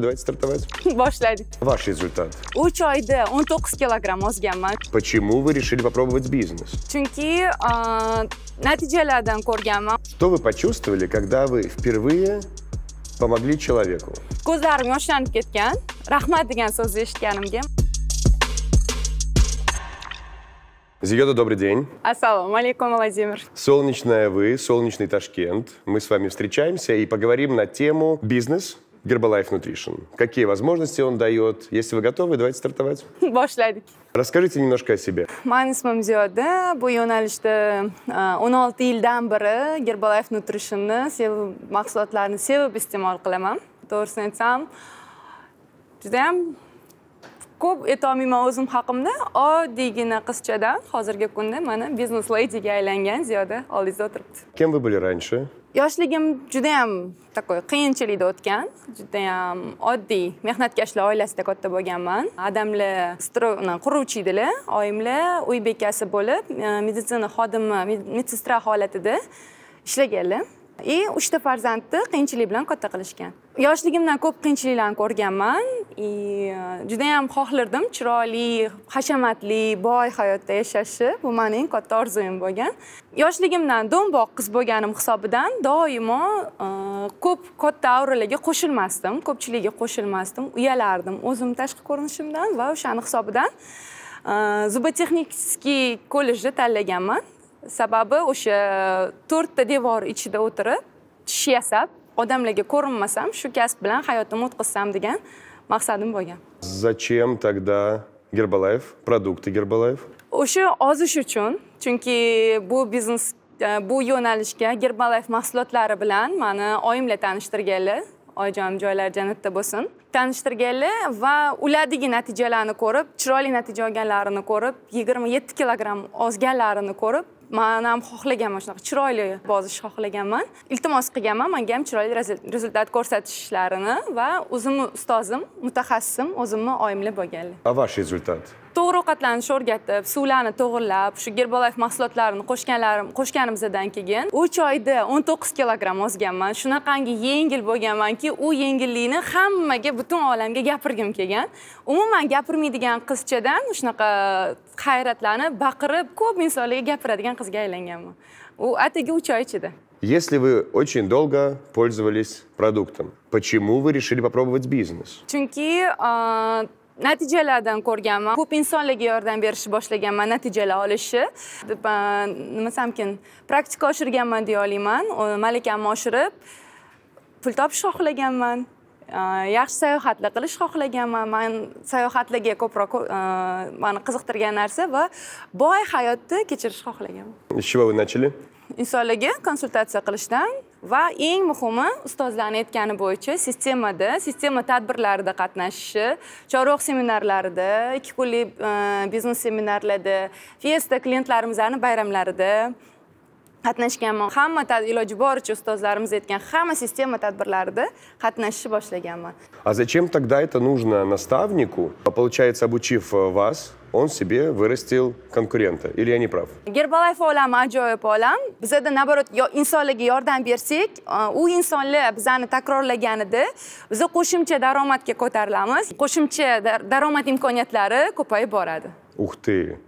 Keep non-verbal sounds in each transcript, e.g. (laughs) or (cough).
Давайте стартовать. Boshladik. (laughs) Ваш результат. 3 oyda 19 kilogramm o'zganman. Почему вы решили попробовать бизнес? А, на эти а, natijalardan ko'rganman. Что вы почувствовали, когда вы впервые помогли человеку? Ko'zlarim yoshlanib ketgan. Rahmat degan so'zni eshitganimga. Зиёда, добрый день. Ассаламу алейкум, Владимир. Солнечная вы, солнечный Ташкент. Мы с вами встречаемся и поговорим на тему бизнес – Herbalife Nutrition. Какие возможности он дает? Если вы готовы, давайте стартовать. Башлайдик. Расскажите немножко о себе. Менің исмім Зиода. Бұл юнәлішті 16 yildan beri Herbalife Nutrition'ны sevib, mahsulotlarni sevib iste'mol qilaman. To'g'risini aytsam, judayam ko'p aytolmayman o'zim haqimda oddiygina qizchadan hozirgi kunda mana biznes leydiga aylangan ziyoda oldingizda o'tiribdi kim вы были раньше yoshligim judayam такой qiyinchilikda o'tgan judayam oddiy mehnatkashlar oilasida katta bo'lganman adamlar quruvchi edilar oyimlar uy bekasi bo'lib e, meditsina xodimi medsestra holatida ishlaganlar и uchta farzandni qiyinchilik bilan katta qilishgan yoshligimdan ko'p qiyinchiliklarni ko'rganman и e, judayam xohlardim chiroyli hashamatli boy hayotda yashashni bu mening katta orzuim bo'lgan yoshligimdan do'mboq qiz bo'lganim hisobidan doimo e, ko'p katta avralarga qo'shilmasdim ko'pchilikka qo'shilmasdim uyalardim o'zimni tashqi ko'rinishimdan va o'shani hisobidan e, zubatexniskiy kollejni tanlaganman sababi o'sha e, to'rtta devor ichida o'tirib tish yasab odamlarga ko'rinmasam shu kasb bilan hayotimni o'tkazsam degan maqsadim bo'lgan зачем тогда gerbalayev produkti gerbalayev o'sha ozish uchun chunki bu biznes e, bu yo'nalishga gerbalayev mahsulotlari bilan mani oyimlar tanishtirganlar oyijonim joylari jannatda bo'lsin tanishtirganlar va ulardagi natijalarni ko'rib chiroyli natija olganlarini ko'rib yigirma yetti kilogramm ozganlarini ko'rib man ham xohlaganman shunaqa chiroyli bozish xohlaganman iltimos qilganman manga ham chiroyli rezultat ko'rsatishlarini va o'zimni ustozim mutaxassisim o'zimni oyimli bo'lganlar а ваш результат to'g'ri ovqatlanishni o'rgatib suvlarni to'g'irlab shu gerbalayev mahsulotlarini qo'shganlarim qo'shganimizdan keyin uch oyda o'n to'qqiz kilogramm ozganman shunaqangi yengil bo'lganmanki u yengillikni hammaga butun olamga gapirgim kelgan umuman gapirmaydigan qizchadan shunaqa hayratlanib baqirib ko'p insonlarga gapiradigan qizga aylanganman u atigi uch oy ichida Если вы очень долго пользовались продуктом, почему вы решили попробовать бизнес? Чунки natijalardan ko'rganman ko'p insonlarga yordam berishni boshlaganman natijalar olishni nimasamkin praktika oshirganman deya olaman malakamni oshirib pul topishni xohlaganman yaxshi sayohatlar qilish xohlaganman man sayohatlarga ko'proq mani qiziqtirgan narsa va boy hayotni kechirish xohlaganman с чего вы начали insonlarga konsultatsiya qilishdan va eng muhimi ustozlarni aytgani bo'yicha sistemada sistema tadbirlarida qatnashishi chorvoq seminarlarida ikki kunlik e, biznes seminarlarda fiesta klientlarimizni bayramlarida qatnashganman hamma iloji boricha ustozlarimiz aytgan hamma sistema tadbirlarida qatnashishni boshlaganman а зачем тогда это нужно наставнику получается обучив э, вас он себе вырастил конкурента. Или я не прав? Гербалайф олам, аджой полам. Бзеда наоборот, инсонлиги ордан берсик. У инсонли бзаны такрор легенды. Бзу кушимче дароматке котарламыз. Кушимче даромат имконетлары купай борады. Ух ты,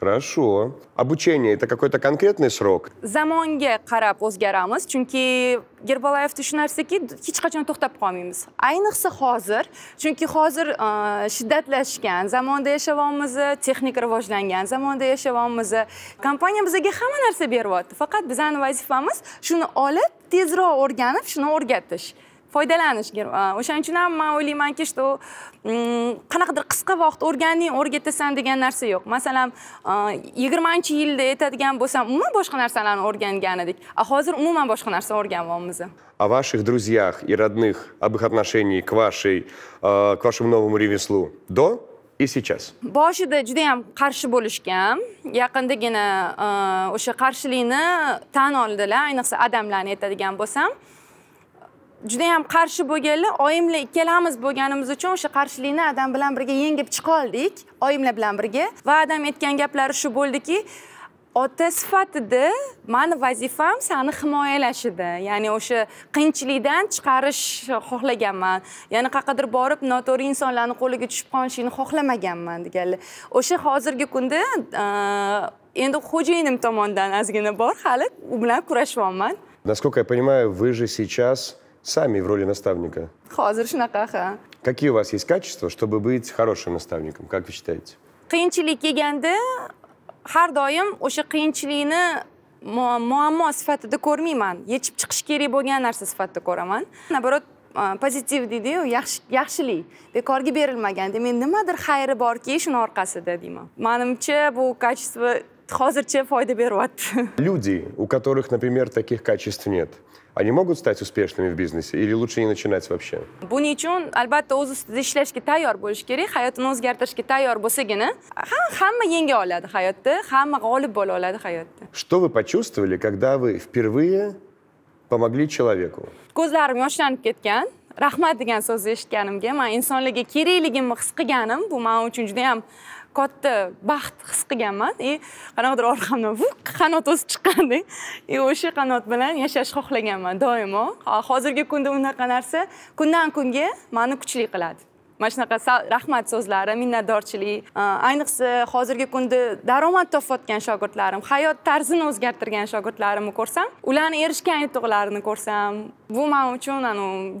Хорошо. Обучение это какой-то конкретный срок? Замонге караб узгерамыз, чунки Гербалаев тушунарсаки, хич качан тохтап камимыз. Айнықсы хозыр, чунки хозыр шиддатлашкен, замонда ешавамыз, техника рваждэнген, замонда ешавамыз. Компания бізаге хаманарсы бервот, фақат бізан вазифамыз, шуны олып, тезро органып, шуны оргетыш. foydalanish kerak o'shaning uchun ham man o'ylaymanki что mm, qanaqadir qisqa vaqt o'rganing o'rgatasan degan narsa yo'q masalan yigirmanchi yilda aytadigan bo'lsam umuman boshqa narsalarni o'rgangan edik a hozir umuman boshqa narsa o'rganyapmiz о ваших друзьях и родных об их отношении к вашей к вашему новому ремеслу до и сейчас boshida juda yam qarshi bo'lishgan yaqindagina o'sha qarshilikni tan oldilar ayniqsa adamlarni aytadigan bo'lsam juda ham qarshi bo'lganlar oyimlar ikkalamiz bo'lganimiz uchun o'sha qarshilikni adam bilan birga yengib chiqa oldik oyimlar bilan birga va adam aytgan gaplari shu bo'ldiki ota sifatida mani vazifam sani himoyalash edi ya'ni o'sha qiyinchilikdan chiqarish xohlaganman ya'ni qayerqadir borib noto'g'ri insonlarni qo'liga tushib qolishingni xohlamaganman deganlar o'sha hozirgi kunda endi xo'jayinim tomonidan ozgina bor hali u bilan kurashyapman насколько я понимаю вы же сейчас сами в роли наставника? Какие у вас есть качества, чтобы быть хорошим наставником, как вы считаете? Qiyinchilik kelganda har doim o'sha qiyinchilikni muammo sifatida ko'rmayman. Yechib chiqish kerak bo'lgan narsa sifatida ko'raman. Наоборот, pozitiv deydi-yu, yaxshi yaxshilik, bekorga berilmagan. Demak, nimadir xayri borki, shuni orqasida deyman. Menimcha, бу качество hozircha foyda beryapti люди у которых например таких качеств нет они могут стать успешными в бизнесе или лучше не начинать вообще buning uchun albatta o'z ustida ishlashga tayyor bo'lish kerak hayotini o'zgartirishga tayyor bo'lsagina ha hamma yenga oladi hayotda hamma g'olib bo'la oladi hayotda что вы почувствовали когда вы впервые помогли человеку ko'zlarim yoshlanib ketgan rahmat degan so'zni eshitganimga man insonlarga kerakligimni his qilganim bu man uchun juda yam katta baxt his qilganman и qanaqadir orqamdan qanot o'sib chiqqandek и o'sha qanot bilan yashash xohlaganman doimo hozirgi kunda unaqa narsa kundan kunga mani kuchli qiladi mana shunaqa rahmat so'zlari minnatdorchilik ayniqsa hozirgi kunda daromad topayotgan shogirdlarim hayot tarzini o'zgartirgan shogirdlarimni ko'rsam ularni erishgan yutuqlarini ko'rsam bu man uchun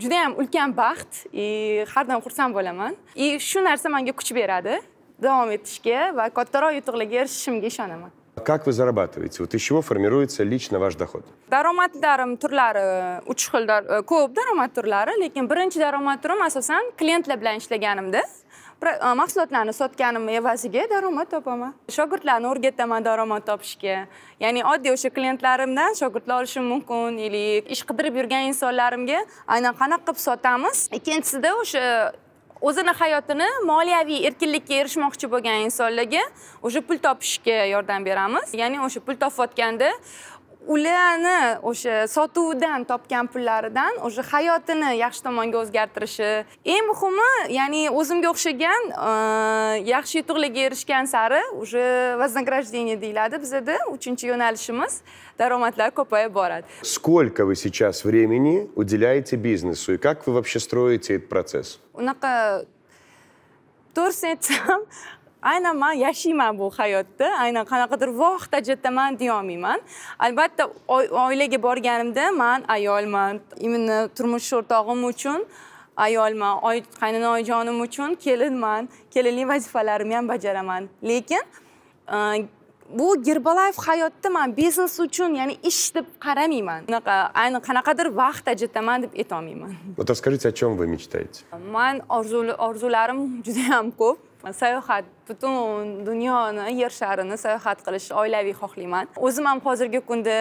judayam ulkan baxt и har doim xursand bo'laman и shu narsa manga kuch beradi davom etishga va kattaroq yutuqlarga erishishimga ishonaman Как вы зарабатываете? Вот из чего формируется лично ваш доход? Daromadlarim turlari 3 xil ko'p daromad turlari, lekin birinchi daromad turim asosan klientlar bilan ishlaganimda mahsulotlarni sotganim evaziga daromad topaman. Shogirdlarni o'rgataman daromad topishga. Ya'ni oddiy o'sha klientlarimdan shogirdlar olishim mumkin yoki ish qidirib yurgan insonlarimga aynan qanaqa qilib sotamiz. Ikkinchisida o'sha o'zini hayotini moliyaviy erkinlikka erishmoqchi bo'lgan insonlarga o'sha pul topishga yordam beramiz ya'ni o'sha pul topayotganda ularni o'sha sotuvdan topgan pullaridan уже hayotini yaxshi tomonga o'zgartirishi eng muhimi ya'ni o'zimga o'xshagan yaxshi yutuqlarga erishgan sari уже вознаграждение deyiladi bizada uchinchi yo'nalishimiz daromadlar ko'payib boradi сколько вы сейчас времени уделяете бизнесу и как вы вообще строите этот процесс unaqa to'g'risini aytsam aynan man yashayman bu hayotda aynan qanaqadir vohta jiddaman deyolmayman albatta oilaga borganimda man ayolman именно turmush o'rtog'im uchun ayolman qaynona oyijonim uchun kelinman kelinlik vazifalarimni ham bajaraman lekin e, bu gerbalayev hayotda man biznes uchun ya'ni ish deb qaramayman unaqa ayni qanaqadir vaqt ajrataman deb aytolmayman вот расскажите о чем вы мечтаете man orzularim juda ham ko'p sayohat butun dunyoni yer sharini sayohat qilish oilaviy xohlayman o'zim ham hozirgi kunda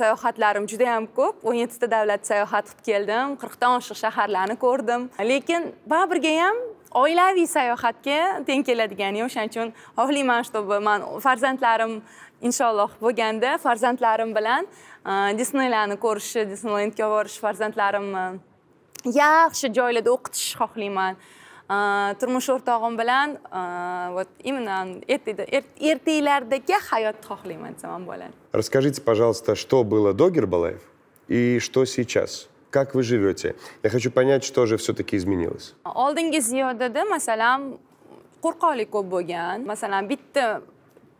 sayohatlarim juda yam ko'p o'n yettita davlat sayohat qilib keldim qirqdan oshiq shaharlarni ko'rdim lekin baribirga ham oilaviy sayohatga teng keladigan o'shaning uchun xohlayman чтобы man farzandlarim inshaalloh bo'lganda farzandlarim bilan э, disneylarni ko'rishi disneylendga borish farzandlarimni yaxshi joylarda o'qitishni xohlayman turmush o'rtog'im bilan вот именно ertaklardagi hayotni xohlayman desam ham bo'ladi расскажите пожалуйста что было до гербалаев и что сейчас как вы живете я хочу понять что же все таки изменилось oldingi ziyodada masalan qo'rqoqlik ko'p bo'lgan masalan bitta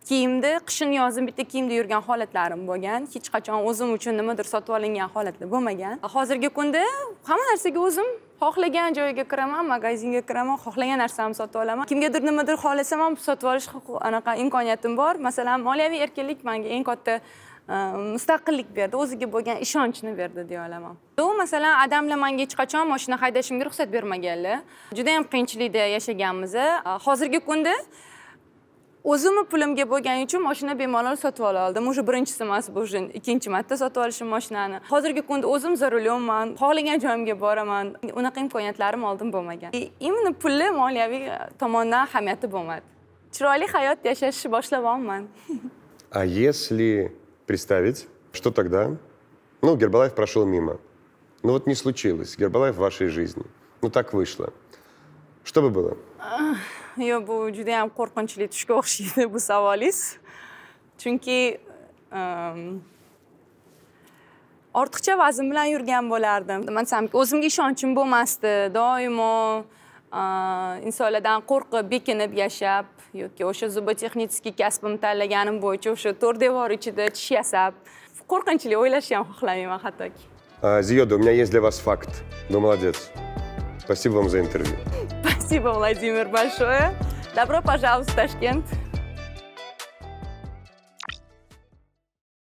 kiyimda qishin yozin bitta kiyimda yurgan holatlarim bo'lgan hech qachon o'zim uchun nimadir sotib olingan holatlar bo'lmagan hozirgi kunda hamma narsaga o'zim xohlagan joyga kiraman magazinga kiraman xohlagan narsamni sotib olaman kimgadir nimadir xohlasam ham sotib olish anaqa imkoniyatim bor masalan moliyaviy erkinlik menga eng katta e, mustaqillik berdi o'ziga bo'lgan ishonchni berdi deya olaman u masalan adamlar menga hech qachon moshina haydashimga ruxsat bermaganlar judayam qiyinchilikda yashaganmiz hozirgi kunda o'zimni pulimga bo'lgani uchun mashina bemalol sotib ola oldim уже birinchisi emas bu уже ikkinchi marta sotib olishim mashinani hozirgi kunda o'zim за рулемman xohlagan joyimga boraman unaqa imkoniyatlarim oldin bo'lmagan e, именно pulli moliyaviy tomondan ahamiyati bo'lmadi chiroyli hayot yashash boshlaganman а если представить что тогда ну Гербалаев прошел мимо ну вот не случилось Гербалаев в вашей жизни ну так вышло Что бы было? Yo, bu juda ham qo'rqinchli tushga o'xshaydi bu savolingiz. Chunki ortiqcha vazn bilan yurgan bo'lardim. Nima desamki, o'zimga ishonchim bo'lmasdi. Doimo insonlardan qo'rqib, bekinib yashab yoki o'sha zubotexnitskiy kasbimni tanlaganim bo'yicha o'sha to'rt devor ichida tish yasab, qo'rqinchli o'ylashni ham xohlamayman hattoki. Зиёда, у меня есть для вас факт. Ну, молодец. Спасибо вам за интервью. Спасибо, Владимир, большое. Добро пожаловать в Ташкент.